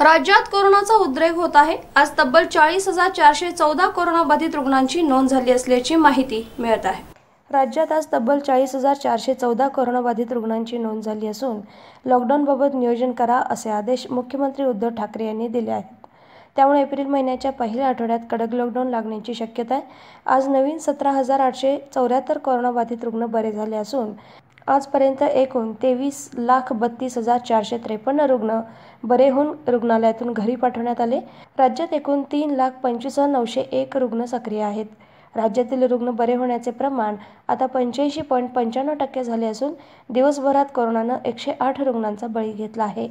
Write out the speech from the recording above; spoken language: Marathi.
राज्यात कोरोनाचा उद्रेक होत आहे आज तब्बल चाळीस हजार चारशे चौदा कोरोनाबाधित रुग्णांची नोंद झाली असल्याची माहिती मिळत आहे राज्यात आज तब्बल चाळीस हजार चारशे चौदा कोरोनाबाधित रुग्णांची नोंद झाली असून लॉकडाऊनबाबत नियोजन करा असे आदेश मुख्यमंत्री उद्धव ठाकरे यांनी दिले आहेत त्यामुळे एप्रिल महिन्याच्या पहिल्या आठवड्यात कडक लॉकडाऊन लागण्याची शक्यता आहे आज नवीन सतरा हजार आठशे चौऱ्याहत्तर कोरोनाबाधित रुग्ण बरे झाले असून आजपर्यंत एकूण तेवीस लाख बत्तीस हजार चारशे त्रेपन्न रुग्ण बरे होऊन रुग्णालयातून घरी पाठवण्यात आले राज्यात एकूण तीन लाख पंचवीस हजार नऊशे एक रुग्ण सक्रिय आहेत राज्यातील रुग्ण बरे होण्याचे प्रमाण आता पंच्याऐंशी पॉईंट पंच्याण्णव टक्के झाले असून दिवसभरात कोरोनानं एकशे आठ रुग्णांचा बळी घेतला आहे